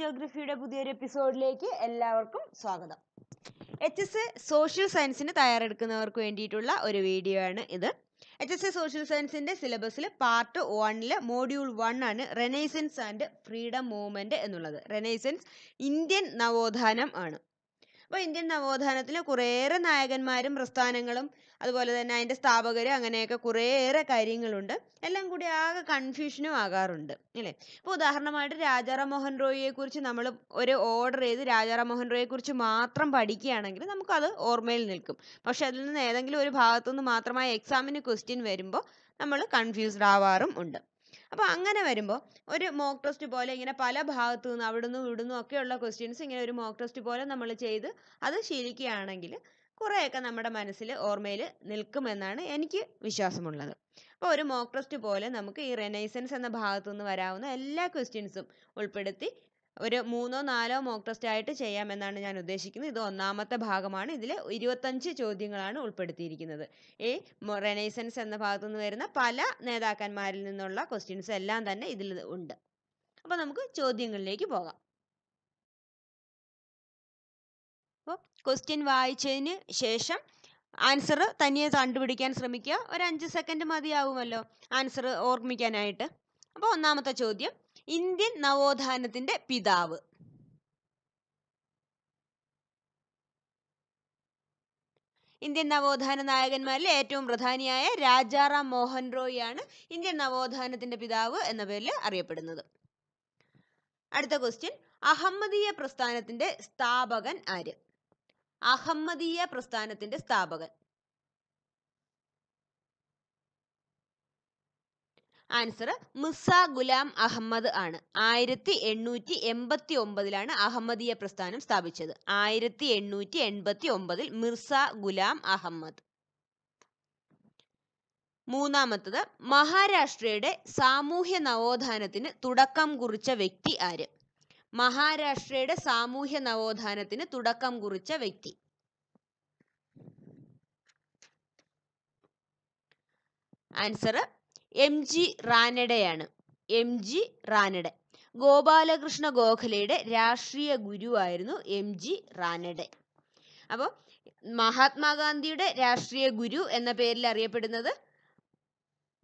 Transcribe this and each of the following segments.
ജിയോഗ്രഫിയുടെ പുതിയൊരു എപ്പിസോഡിലേക്ക് എല്ലാവർക്കും സ്വാഗതം എച്ച് എസ് എ സോഷ്യൽ സയൻസിന് തയ്യാറെടുക്കുന്നവർക്ക് വേണ്ടിയിട്ടുള്ള ഒരു വീഡിയോ ആണ് ഇത് എച്ച് എസ് എ സോഷ്യൽ സയൻസിന്റെ സിലബസിൽ പാർട്ട് വണ്ണിൽ മോഡ്യൂൾ വൺ ആണ് റെനൈസൻസ് ആൻഡ് ഫ്രീഡം മൂവ്മെന്റ് എന്നുള്ളത് റെനൈസൻസ് ഇന്ത്യൻ നവോത്ഥാനം ആണ് അപ്പോൾ ഇന്ത്യൻ നവോത്ഥാനത്തിൽ കുറേയേറെ നായകന്മാരും പ്രസ്ഥാനങ്ങളും അതുപോലെ തന്നെ അതിൻ്റെ സ്ഥാപകരും അങ്ങനെയൊക്കെ കുറേയേറെ കാര്യങ്ങളുണ്ട് എല്ലാം കൂടി ആകെ കൺഫ്യൂഷനും ആകാറുണ്ട് അല്ലേ ഇപ്പോൾ ഉദാഹരണമായിട്ട് രാജാറാം മോഹൻ റോയിയെക്കുറിച്ച് നമ്മൾ ഒരു ഓർഡർ ചെയ്ത് രാജാറാം മോഹൻ റോയിയെക്കുറിച്ച് മാത്രം പഠിക്കുകയാണെങ്കിൽ നമുക്കത് ഓർമ്മയിൽ നിൽക്കും പക്ഷെ അതിൽ നിന്ന് ഏതെങ്കിലും ഒരു ഭാഗത്തുനിന്ന് മാത്രമായ എക്സാമിന് ക്വസ്റ്റ്യൻ വരുമ്പോൾ നമ്മൾ കൺഫ്യൂസ്ഡ് ആവാറും ഉണ്ട് അപ്പോൾ അങ്ങനെ വരുമ്പോൾ ഒരു മോക്ക് ടെസ്റ്റ് പോലെ ഇങ്ങനെ പല ഭാഗത്തു നിന്ന് അവിടുന്ന് ഇവിടുന്നും ഒക്കെയുള്ള ക്വസ്റ്റ്യൻസ് ഇങ്ങനെ ഒരു മോക്ക് ടെസ്റ്റ് പോലെ നമ്മൾ ചെയ്ത് അത് ശീലിക്കുകയാണെങ്കിൽ കുറേയൊക്കെ നമ്മുടെ മനസ്സിൽ ഓർമ്മയിൽ നിൽക്കുമെന്നാണ് എനിക്ക് വിശ്വാസമുള്ളത് അപ്പോൾ ഒരു മോക്ക് ടെസ്റ്റ് പോലെ നമുക്ക് ഈ റെനൈസൻസ് എന്ന ഭാഗത്തു നിന്ന് വരാവുന്ന എല്ലാ ക്വസ്റ്റ്യൻസും ഉൾപ്പെടുത്തി ഒരു മൂന്നോ നാലോ മോക്ക് ടെസ്റ്റ് ആയിട്ട് ചെയ്യാമെന്നാണ് ഞാൻ ഉദ്ദേശിക്കുന്നത് ഇത് ഒന്നാമത്തെ ഭാഗമാണ് ഇതിൽ ഇരുപത്തഞ്ച് ചോദ്യങ്ങളാണ് ഉൾപ്പെടുത്തിയിരിക്കുന്നത് ഈ റെനൈസൻസ് എന്ന ഭാഗത്തു നിന്ന് വരുന്ന പല നേതാക്കന്മാരിൽ നിന്നുള്ള ക്വസ്റ്റ്യൻസ് എല്ലാം തന്നെ ഇതിൽ ഉണ്ട് അപ്പോൾ നമുക്ക് ചോദ്യങ്ങളിലേക്ക് പോകാം അപ്പോൾ ക്വസ്റ്റ്യൻ വായിച്ചതിന് ശേഷം ആൻസർ തനിയെ കണ്ടുപിടിക്കാൻ ശ്രമിക്കുക ഒരു അഞ്ച് സെക്കൻഡ് മതിയാവുമല്ലോ ആൻസർ ഓർമ്മിക്കാനായിട്ട് അപ്പോൾ ഒന്നാമത്തെ ചോദ്യം ഇന്ത്യൻ നവോത്ഥാനത്തിന്റെ പിതാവ് ഇന്ത്യൻ നവോത്ഥാന നായകന്മാരിൽ ഏറ്റവും പ്രധാനിയായ രാജാറാം മോഹൻ റോയിയാണ് ഇന്ത്യൻ നവോത്ഥാനത്തിന്റെ പിതാവ് എന്ന പേരിൽ അറിയപ്പെടുന്നത് അടുത്ത ക്വസ്റ്റ്യൻ അഹമ്മദീയ പ്രസ്ഥാനത്തിന്റെ സ്ഥാപകൻ ആര് അഹമ്മദീയ പ്രസ്ഥാനത്തിന്റെ സ്ഥാപകൻ ആൻസർ മിസ ഗുലാം അഹമ്മദ് ആണ് ആയിരത്തി എണ്ണൂറ്റി എൺപത്തി ഒമ്പതിലാണ് അഹമ്മദിയ പ്രസ്ഥാനം സ്ഥാപിച്ചത് ആയിരത്തി എണ്ണൂറ്റി എൺപത്തി ഒമ്പതിൽ മിർസ ഗുലാം അഹമ്മദ് മൂന്നാമത്തത് മഹാരാഷ്ട്രയുടെ സാമൂഹ്യ നവോത്ഥാനത്തിന് തുടക്കം കുറിച്ച വ്യക്തി ആര് മഹാരാഷ്ട്രയുടെ സാമൂഹ്യ നവോത്ഥാനത്തിന് തുടക്കം കുറിച്ച വ്യക്തി ആൻസർ എം ജി റാനഡയാണ് എം ജി റാനഡ ഗോപാലകൃഷ്ണ ഗോഖലയുടെ രാഷ്ട്രീയ ഗുരുവായിരുന്നു എം ജി റാനഡ അപ്പോൾ മഹാത്മാഗാന്ധിയുടെ രാഷ്ട്രീയ ഗുരു എന്ന പേരിൽ അറിയപ്പെടുന്നത്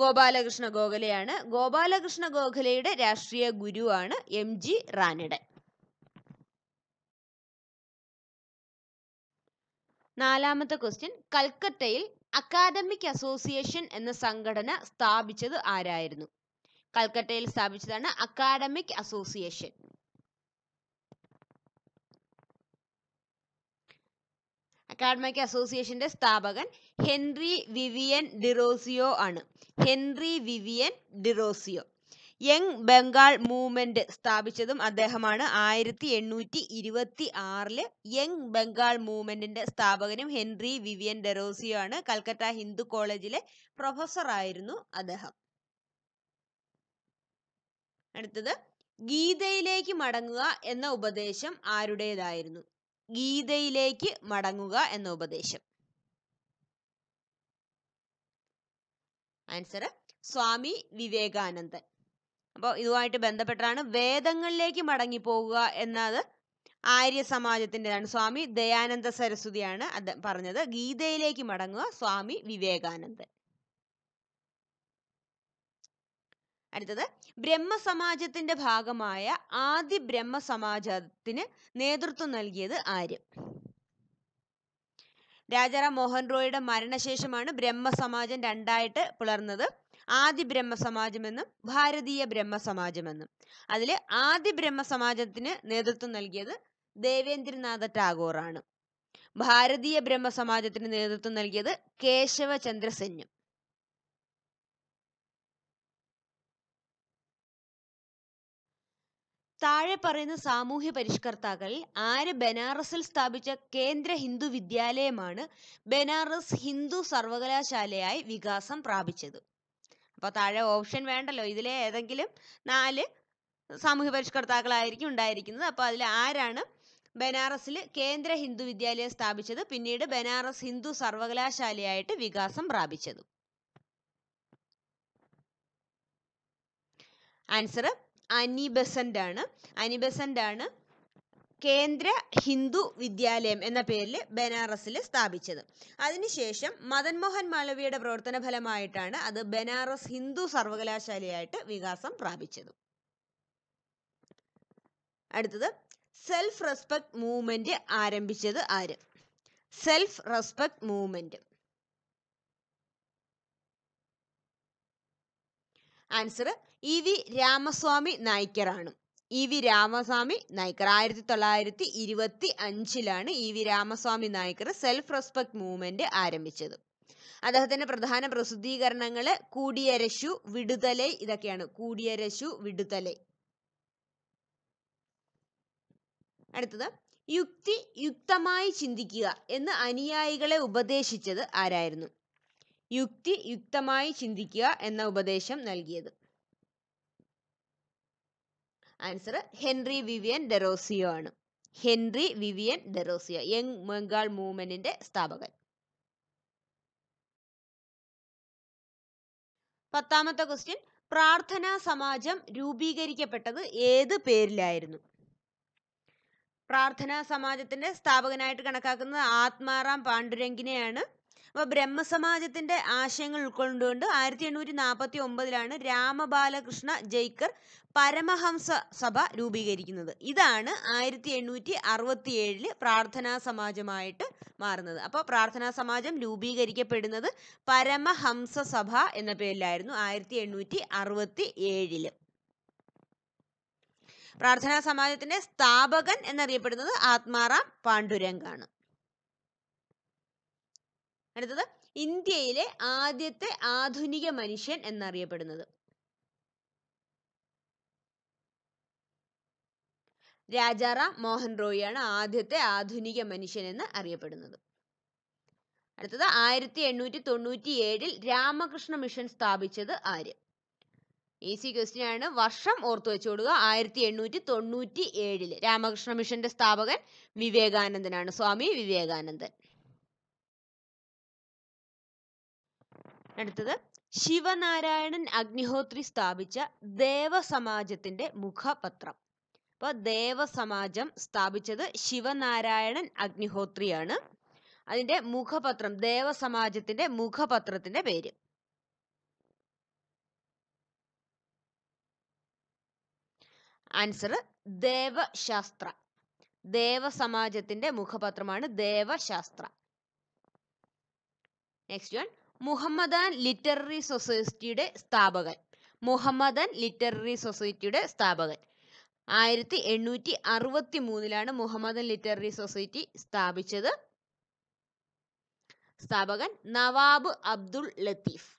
ഗോപാലകൃഷ്ണ ഗോഖലയാണ് ഗോപാലകൃഷ്ണ ഗോഖലയുടെ രാഷ്ട്രീയ ഗുരുവാണ് എം ജി റാനഡ നാലാമത്തെ ക്വസ്റ്റ്യൻ കൽക്കട്ടയിൽ അക്കാദമിക് അസോസിയേഷൻ എന്ന സംഘടന സ്ഥാപിച്ചത് ആരായിരുന്നു കൽക്കട്ടയിൽ സ്ഥാപിച്ചതാണ് അക്കാദമിക് അസോസിയേഷൻ അക്കാദമിക് അസോസിയേഷന്റെ സ്ഥാപകൻ ഹെൻറി വിവിയൻ ഡിറോസിയോ ആണ് Henry Vivian Derozio young Bengal movement സ്ഥാപിച്ചതും അദ്ദേഹമാണ് ആയിരത്തി എണ്ണൂറ്റി ഇരുപത്തി ആറില് യങ് ബംഗാൾ മൂവ്മെന്റിന്റെ സ്ഥാപകനും ഹെൻറി വിവിയൻ ഡെറോസിയോ ആണ് കൽക്കട്ട ഹിന്ദു കോളേജിലെ പ്രൊഫസർ ആയിരുന്നു അദ്ദേഹം അടുത്തത് ഗീതയിലേക്ക് മടങ്ങുക എന്ന ഉപദേശം ആരുടേതായിരുന്നു ഗീതയിലേക്ക് മടങ്ങുക എന്ന ഉപദേശം ആൻസർ സ്വാമി വിവേകാനന്ദൻ അപ്പോൾ ഇതുമായിട്ട് ബന്ധപ്പെട്ടാണ് വേദങ്ങളിലേക്ക് മടങ്ങിപ്പോവുക എന്നത് ആര്യ സമാജത്തിൻ്റെതാണ് സ്വാമി ദയാനന്ദ സരസ്വതിയാണ് അത് പറഞ്ഞത് ഗീതയിലേക്ക് മടങ്ങുക സ്വാമി വിവേകാനന്ദൻ അടുത്തത് ബ്രഹ്മസമാജത്തിന്റെ ഭാഗമായ ആദ്യ ബ്രഹ്മസമാജത്തിന് നേതൃത്വം നൽകിയത് ആര്യം രാജാറാം മോഹൻ റോയിയുടെ മരണശേഷമാണ് ബ്രഹ്മസമാജം രണ്ടായിട്ട് പിളർന്നത് ബ്രഹ്മ ബ്രഹ്മസമാജമെന്നും ഭാരതീയ ബ്രഹ്മസമാജമെന്നും അതിൽ ബ്രഹ്മ ബ്രഹ്മസമാജത്തിന് നേതൃത്വം നൽകിയത് ദേവേന്ദ്രനാഥ ടാഗോറാണ് ഭാരതീയ ബ്രഹ്മസമാജത്തിന് നേതൃത്വം നൽകിയത് കേശവചന്ദ്ര താഴെ പറയുന്ന സാമൂഹ്യ പരിഷ്കർത്താക്കൾ ആര് ബനാറസിൽ സ്ഥാപിച്ച കേന്ദ്ര ഹിന്ദു വിദ്യാലയമാണ് ബനാറസ് ഹിന്ദു സർവകലാശാലയായി വികാസം പ്രാപിച്ചത് അപ്പോൾ താഴെ ഓപ്ഷൻ വേണ്ടല്ലോ ഇതിലെ ഏതെങ്കിലും നാല് സാമൂഹ്യ പരിഷ്കർത്താക്കളായിരിക്കും ഉണ്ടായിരിക്കുന്നത് അപ്പോൾ അതിൽ ആരാണ് ബനാറസിൽ കേന്ദ്ര ഹിന്ദു വിദ്യാലയം സ്ഥാപിച്ചത് പിന്നീട് ബനാറസ് ഹിന്ദു സർവകലാശാലയായിട്ട് വികാസം പ്രാപിച്ചത് ആൻസർ അനിബസൻ്റ് ആണ് അനിബസൻ്റ് ആണ് കേന്ദ്ര ഹിന്ദു വിദ്യാലയം എന്ന പേരിൽ ബനാറസിൽ സ്ഥാപിച്ചത് അതിനുശേഷം മദൻമോഹൻ മാളവിയുടെ പ്രവർത്തന ഫലമായിട്ടാണ് അത് ബനാറസ് ഹിന്ദു സർവകലാശാലയായിട്ട് വികാസം പ്രാപിച്ചത് അടുത്തത് സെൽഫ് റെസ്പെക്ട് മൂവ്മെന്റ് ആരംഭിച്ചത് ആര് self respect movement answer E V Ramaswamy നായ്ക്കറാണ് ഇ വി രാമസ്വാമി നായിക്കർ ആയിരത്തി തൊള്ളായിരത്തി ഇരുപത്തി അഞ്ചിലാണ് E V Ramaswamy Naicker self respect movement ആരംഭിച്ചത് അദ്ദേഹത്തിന്റെ പ്രധാന പ്രസിദ്ധീകരണങ്ങൾ കൂടിയരശു വിടുതലൈ ഇതൊക്കെയാണ് കൂടിയരശു വിടുതലൈ അടുത്തത് യുക്തി യുക്തമായി ചിന്തിക്കുക എന്ന് അനുയായികളെ ഉപദേശിച്ചത് ആരായിരുന്നു യുക്തി യുക്തമായി ചിന്തിക്കുക എന്ന ഉപദേശം നൽകിയത് ആൻസർ ഹെൻറി വിവിയൻ ഡെറോസിയോ ആണ് Henry Vivian Derozio young Bengal മൂവ്മെന്റിന്റെ സ്ഥാപകൻ പത്താമത്തെ ക്വസ്റ്റ്യൻ പ്രാർത്ഥനാ സമാജം രൂപീകരിക്കപ്പെട്ടത് ഏത് പേരിലായിരുന്നു പ്രാർത്ഥനാ സമാജത്തിന്റെ സ്ഥാപകനായിട്ട് കണക്കാക്കുന്നത് ആത്മാറാം പാണ്ഡുരംഗിനെയാണ് അപ്പോൾ ബ്രഹ്മസമാജത്തിൻ്റെ ആശയങ്ങൾ ഉൾക്കൊണ്ടുകൊണ്ട് ആയിരത്തി എണ്ണൂറ്റി നാൽപ്പത്തി ഒമ്പതിലാണ് രാമബാലകൃഷ്ണ ജയ്ക്കർ പരമഹംസ സഭ രൂപീകരിക്കുന്നത് ഇതാണ് ആയിരത്തി എണ്ണൂറ്റി അറുപത്തി ഏഴില് പ്രാർത്ഥനാ സമാജമായിട്ട് മാറുന്നത് അപ്പോൾ പ്രാർത്ഥനാ സമാജം രൂപീകരിക്കപ്പെടുന്നത് പരമഹംസ സഭ എന്ന പേരിലായിരുന്നു ആയിരത്തി എണ്ണൂറ്റി അറുപത്തി ഏഴില് പ്രാർത്ഥനാ സമാജത്തിന്റെ സ്ഥാപകൻ എന്നറിയപ്പെടുന്നത് ആത്മാറാം പാണ്ഡുരംഗാണ് അടുത്തത് ഇന്ത്യയിലെ ആദ്യത്തെ ആധുനിക മനുഷ്യൻ എന്നറിയപ്പെടുന്നത് രാജാറാം മോഹൻ റോയിയാണ് ആദ്യത്തെ ആധുനിക മനുഷ്യൻ എന്ന് അറിയപ്പെടുന്നത് അടുത്തത് ആയിരത്തി എണ്ണൂറ്റി തൊണ്ണൂറ്റി ഏഴിൽ രാമകൃഷ്ണ മിഷൻ സ്ഥാപിച്ചത് ആര് ഈസി ക്വസ്റ്റ്യൻ ആണ് വർഷം ഓർത്തു വെച്ചുകൊടുക്കുക ആയിരത്തി എണ്ണൂറ്റി തൊണ്ണൂറ്റി ഏഴില് രാമകൃഷ്ണ മിഷന്റെ സ്ഥാപകൻ വിവേകാനന്ദനാണ് സ്വാമി വിവേകാനന്ദൻ അടുത്തത് ശിവനാരായണൻ അഗ്നിഹോത്രി സ്ഥാപിച്ച ദേവസമാജത്തിന്റെ മുഖപത്രം അപ്പോൾ ദേവസമാജം സ്ഥാപിച്ചത് ശിവനാരായണൻ അഗ്നിഹോത്രിയാണ് അതിന്റെ മുഖപത്രം ദേവസമാജത്തിന്റെ മുഖപത്രത്തിന്റെ പേര് ആൻസർ ദേവശാസ്ത്ര ദേവസമാജത്തിന്റെ മുഖപത്രമാണ് Devashastra next one Mohammedan literary സൊസൈറ്റിയുടെ സ്ഥാപകൻ മുഹമ്മദൻ ലിറ്റററി സൊസൈറ്റിയുടെ സ്ഥാപകൻ ആയിരത്തി എണ്ണൂറ്റി അറുപത്തി മൂന്നിലാണ് മുഹമ്മദൻ ലിറ്റററി സൊസൈറ്റി സ്ഥാപിച്ചത് സ്ഥാപകൻ Nawab Abdul Latif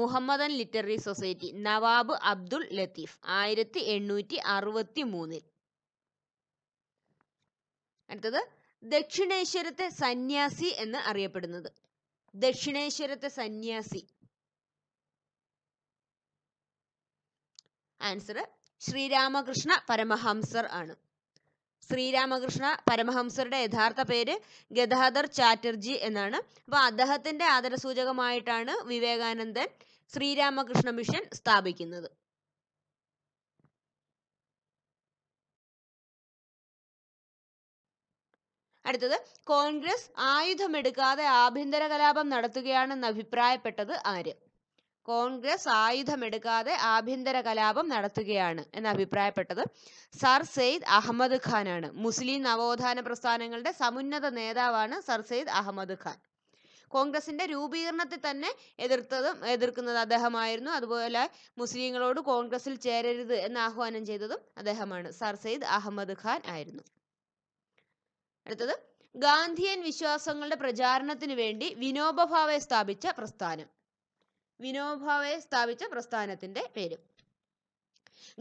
Mohammedan literary society Nawab Abdul Latif ആയിരത്തി എണ്ണൂറ്റി അറുപത്തി മൂന്നിൽ അടുത്തത് ദക്ഷിണേശ്വരത്തെ സന്യാസി എന്ന് അറിയപ്പെടുന്നത് ദക്ഷിണേശ്വരത്തെ സന്യാസി ആൻസർ ശ്രീരാമകൃഷ്ണ പരമഹംസർ ആണ് ശ്രീരാമകൃഷ്ണ പരമഹംസരുടെ യഥാർത്ഥ പേര് ഗദാധർ ചാറ്റർജി എന്നാണ് അപ്പോൾ അദ്ദേഹത്തിന്റെ ആദരസൂചകമായിട്ടാണ് വിവേകാനന്ദൻ ശ്രീരാമകൃഷ്ണ മിഷൻ സ്ഥാപിക്കുന്നത് അടുത്തത് കോൺഗ്രസ് ആയുധമെടുക്കാതെ ആഭ്യന്തര കലാപം നടത്തുകയാണെന്ന് അഭിപ്രായപ്പെട്ടത് ആര് കോൺഗ്രസ് ആയുധമെടുക്കാതെ ആഭ്യന്തര കലാപം നടത്തുകയാണ് എന്ന് അഭിപ്രായപ്പെട്ടത് സർ സെയ്ദ് അഹമ്മദ് ഖാനാണ് മുസ്ലിം നവോത്ഥാന പ്രസ്ഥാനങ്ങളുടെ സമുന്നത നേതാവാണ് സർ സെയ്ദ് അഹമ്മദ് ഖാൻ കോൺഗ്രസിന്റെ രൂപീകരണത്തെ തന്നെ എതിർത്തതും എതിർക്കുന്നത് അദ്ദേഹമായിരുന്നു അതുപോലെ മുസ്ലിങ്ങളോട് കോൺഗ്രസിൽ ചേരരുത് എന്ന് ആഹ്വാനം ചെയ്തതും അദ്ദേഹമാണ് സർ സെയ്ദ് അഹമ്മദ് ഖാൻ ആയിരുന്നു അടുത്തത് ഗാന്ധിയൻ വിശ്വാസങ്ങളുടെ പ്രചാരണത്തിനു വേണ്ടി വിനോബഭാവെ സ്ഥാപിച്ച പ്രസ്ഥാനം വിനോബഭാവെ സ്ഥാപിച്ച പ്രസ്ഥാനത്തിന്റെ പേര്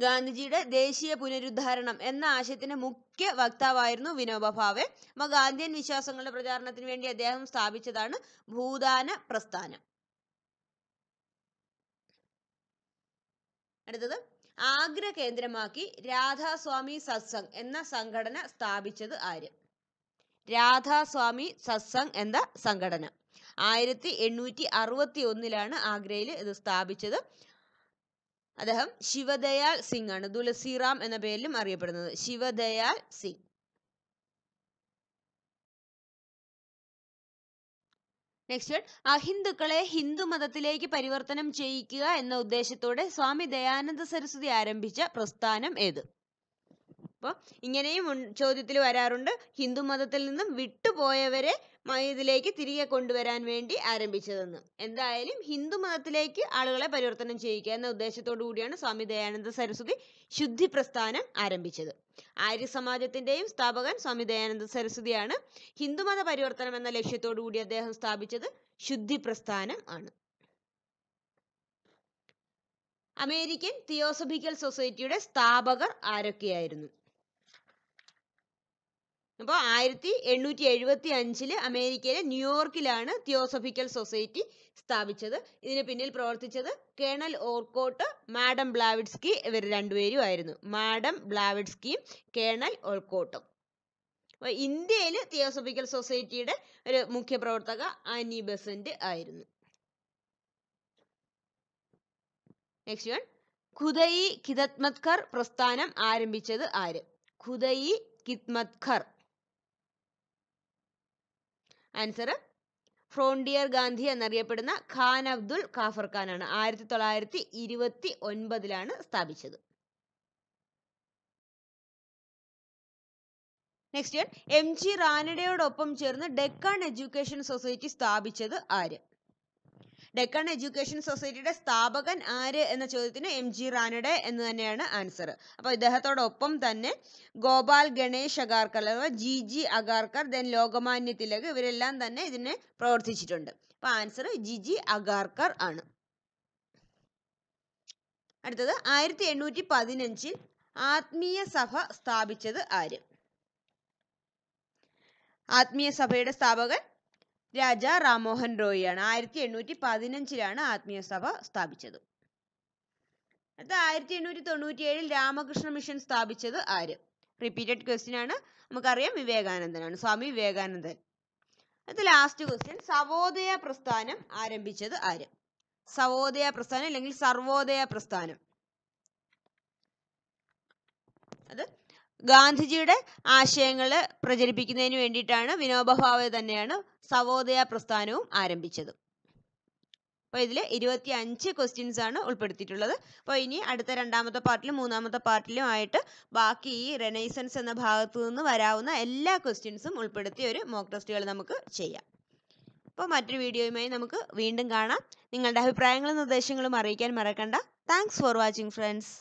ഗാന്ധിജിയുടെ ദേശീയ പുനരുദ്ധാരണം എന്ന ആശയത്തിന്റെ മുഖ്യ വക്താവായിരുന്നു വിനോബഭാവെ അപ്പൊ ഗാന്ധിയൻ വിശ്വാസങ്ങളുടെ പ്രചാരണത്തിന് വേണ്ടി അദ്ദേഹം സ്ഥാപിച്ചതാണ് ഭൂദാന പ്രസ്ഥാനം അടുത്തത് ആഗ്ര കേന്ദ്രമാക്കി രാധാസ്വാമി സത്സംഗ് എന്ന സംഘടന സ്ഥാപിച്ചത് ആര് രാധാസ്വാമി സത്സംഗ് എന്ന സംഘടന ആയിരത്തി എണ്ണൂറ്റി അറുപത്തി ഒന്നിലാണ് ആഗ്രയിൽ ഇത് സ്ഥാപിച്ചത് അദ്ദേഹം ശിവദയാൽ സിംഗ് ആണ് തുളസിറാം എന്ന പേരിലും അറിയപ്പെടുന്നത് ശിവദയാൽ സിംഗ് നെക്സ്റ്റ് അഹിന്ദുക്കളെ ഹിന്ദു മതത്തിലേക്ക് പരിവർത്തനം ചെയ്യിക്കുക എന്ന ഉദ്ദേശത്തോടെ സ്വാമി ദയാനന്ദ സരസ്വതി ആരംഭിച്ച പ്രസ്ഥാനം ഏത് അപ്പോൾ ഇങ്ങനെയും ചോദ്യത്തിൽ വരാറുണ്ട് ഹിന്ദു മതത്തിൽ നിന്നും വിട്ടുപോയവരെ ഇതിലേക്ക് തിരികെ കൊണ്ടുവരാൻ വേണ്ടി ആരംഭിച്ചതെന്ന് എന്തായാലും ഹിന്ദു മതത്തിലേക്ക് ആളുകളെ പരിവർത്തനം ചെയ്യിക്കുക എന്ന ഉദ്ദേശത്തോടു കൂടിയാണ് സ്വാമി ദയാനന്ദ സരസ്വതി ശുദ്ധി പ്രസ്ഥാനം ആരംഭിച്ചത് ആര്യ സമാജത്തിന്റെയും സ്ഥാപകൻ സ്വാമി ദയാനന്ദ സരസ്വതിയാണ് ഹിന്ദുമത പരിവർത്തനം എന്ന ലക്ഷ്യത്തോടു കൂടി അദ്ദേഹം സ്ഥാപിച്ചത് ശുദ്ധി പ്രസ്ഥാനം ആണ് അമേരിക്കൻ തിയോസഫിക്കൽ സൊസൈറ്റിയുടെ സ്ഥാപകർ ആരൊക്കെയായിരുന്നു അപ്പോൾ ആയിരത്തി എണ്ണൂറ്റി എഴുപത്തി അഞ്ചിൽ അമേരിക്കയിലെ ന്യൂയോർക്കിലാണ് തിയോസഫിക്കൽ സൊസൈറ്റി സ്ഥാപിച്ചത് ഇതിന് പിന്നിൽ പ്രവർത്തിച്ചത് കേണൽ ഓർക്കോട്ട് മാഡം ബ്ലാവിഡ്സ്കി ഇവർ രണ്ടുപേരും ആയിരുന്നു മാഡം ബ്ലാവിഡ്സ്കിയും കേണൽ ഓർക്കോട്ടും അപ്പോൾ ഇന്ത്യയിൽ തിയോസഫിക്കൽ സൊസൈറ്റിയുടെ ഒരു മുഖ്യ പ്രവർത്തക ആനി ബെസന്റ് ആയിരുന്നു നെക്സ്റ്റ് വൺ ഖുദയി ഖിദത്മത്കർ പ്രസ്ഥാനം ആരംഭിച്ചത് ആര് ഖുദയി കിത്മത്കർ ആൻസർ ഫ്രോണ്ടിയർ ഗാന്ധി എന്നറിയപ്പെടുന്ന ഖാൻ അബ്ദുൽ ഖാഫർ ഖാൻ ആണ് ആയിരത്തി തൊള്ളായിരത്തി ഇരുപത്തി ഒൻപതിലാണ് സ്ഥാപിച്ചത് നെക്സ്റ്റ് എം ജി റാനഡയോടൊപ്പം ചേർന്ന് ഡെക്കാൻ എഡ്യൂക്കേഷൻ സൊസൈറ്റി സ്ഥാപിച്ചത് ആര് ഡെക്കൺ എഡ്യൂക്കേഷൻ സൊസൈറ്റിയുടെ സ്ഥാപകൻ ആര് എന്ന ചോദ്യത്തിന് എം ജി റാനഡെ എന്ന് തന്നെയാണ് ആൻസർ അപ്പോൾ ഇദ്ദേഹത്തോടൊപ്പം തന്നെ ഗോപാൽ ഗണേഷ് അഗാർക്കർ അഥവാ G G Agarkar then Lokmanya Tilak ഇവരെല്ലാം തന്നെ ഇതിനെ പ്രവർത്തിച്ചിട്ടുണ്ട് അപ്പോൾ ആൻസർ ജി ജി അഗാർക്കർ ആണ് അടുത്തത് ആയിരത്തി എണ്ണൂറ്റി പതിനഞ്ചിൽ ആത്മീയ സഭ സ്ഥാപിച്ചത് ആര് ആത്മീയ സഭയുടെ സ്ഥാപകൻ രാജ റാംമോഹൻ റോയിയാണ് ആയിരത്തി എണ്ണൂറ്റി പതിനഞ്ചിലാണ് ആത്മീയ സഭ സ്ഥാപിച്ചത് അടുത്ത ആയിരത്തി എണ്ണൂറ്റി തൊണ്ണൂറ്റി ഏഴിൽ രാമകൃഷ്ണ മിഷൻ സ്ഥാപിച്ചത് ആര് റിപ്പീറ്റഡ് ക്വസ്റ്റ്യൻ ആണ് നമുക്കറിയാം വിവേകാനന്ദനാണ് സ്വാമി വിവേകാനന്ദൻ അടുത്ത ലാസ്റ്റ് ക്വസ്റ്റ്യൻ സവോദയ പ്രസ്ഥാനം ആരംഭിച്ചത് ആര് സവോദയ പ്രസ്ഥാനം അല്ലെങ്കിൽ സർവോദയ പ്രസ്ഥാനം അത് ഗാന്ധിജിയുടെ ആശയങ്ങൾ പ്രചരിപ്പിക്കുന്നതിന് വേണ്ടിയിട്ടാണ് വിനോബഭാവെ തന്നെയാണ് സവോദയ പ്രസ്ഥാനവും ആരംഭിച്ചത് അപ്പോൾ ഇതിൽ ഇരുപത്തി അഞ്ച് ക്വസ്റ്റ്യൻസ് ആണ് ഉൾപ്പെടുത്തിയിട്ടുള്ളത് അപ്പോൾ ഇനി അടുത്ത രണ്ടാമത്തെ പാർട്ടിലും മൂന്നാമത്തെ പാർട്ടിലും ആയിട്ട് ബാക്കി ഈ റെനൈസൻസ് എന്ന ഭാഗത്തു നിന്ന് വരാവുന്ന എല്ലാ ക്വസ്റ്റ്യൻസും ഉൾപ്പെടുത്തി ഒരു മോക്ക് ടെസ്റ്റുകൾ നമുക്ക് ചെയ്യാം അപ്പോൾ മറ്റൊരു വീഡിയോയുമായി നമുക്ക് വീണ്ടും കാണാം നിങ്ങളുടെ അഭിപ്രായങ്ങളും നിർദ്ദേശങ്ങളും അറിയിക്കാൻ മറക്കണ്ട താങ്ക്സ് ഫോർ വാച്ചിങ് ഫ്രണ്ട്സ്